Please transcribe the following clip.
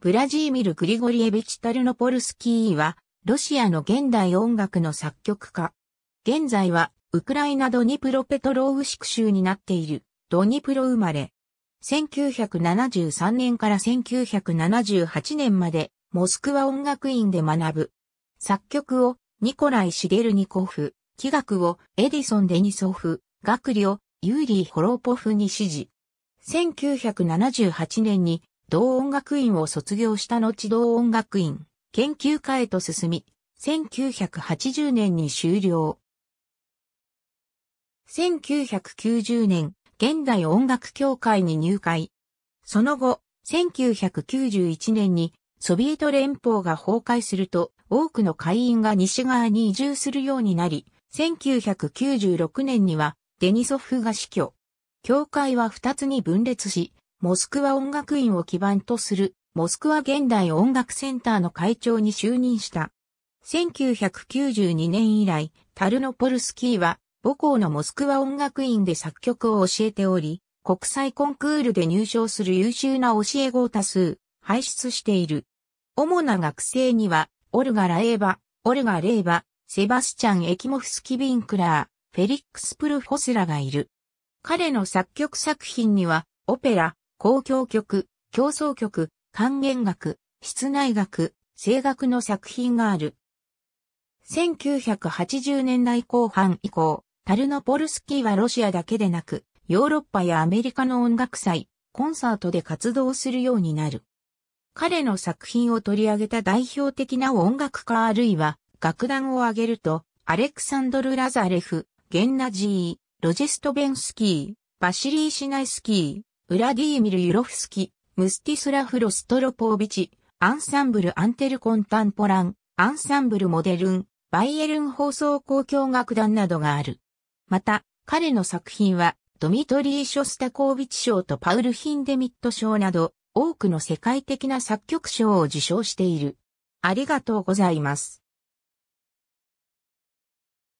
ブラジーミル・グリゴリエビチ・タルノポルスキーは、ロシアの現代音楽の作曲家。現在は、ウクライナドニプロペトロウシク州になっている、ドニプロ生まれ。1973年から1978年まで、モスクワ音楽院で学ぶ。作曲を、ニコライ・シゲルニコフ、器楽を、エディソン・デニソフ、楽理を、ユーリー・ホローポフに指示。1978年に同音楽院を卒業した後同音楽院研究家へと進み、1980年に終了。1990年、現代音楽協会に入会。その後、1991年にソビエト連邦が崩壊すると、多くの会員が西側に移住するようになり、1996年にはデニソフが死去。協会は2つに分裂し、モスクワ音楽院を基盤とするモスクワ現代音楽センターの会長に就任した。1992年以来、タルノポルスキーは母校のモスクワ音楽院で作曲を教えており、国際コンクールで入賞する優秀な教え子を多数輩出している。主な学生には、オルガ・ラエーバ、オルガ・レーバ、セバスチャン・エキモフスキ・ビンクラー、フェリックス・プルフォスラがいる。彼の作曲作品には、オペラ、公共曲、競争曲、管弦楽、室内楽、声楽の作品がある。1980年代後半以降、タルノポルスキーはロシアだけでなく、ヨーロッパやアメリカの音楽祭、コンサートで活動するようになる。彼の作品を取り上げた代表的な音楽家あるいは楽団を挙げると、アレクサンドル・ラザレフ、ゲンナジー、ロジェストベンスキー、バシリー・シナイスキー、ウラディーミル・ユロフスキ、ムスティスラフ・ロストロポービチ、アンサンブル・アンテル・コンタンポラン、アンサンブル・モデルン、バイエルン放送交響楽団などがある。また、彼の作品は、ドミトリー・ショスタコービチ賞とパウル・ヒンデミット賞など、多くの世界的な作曲賞を受賞している。ありがとうございます。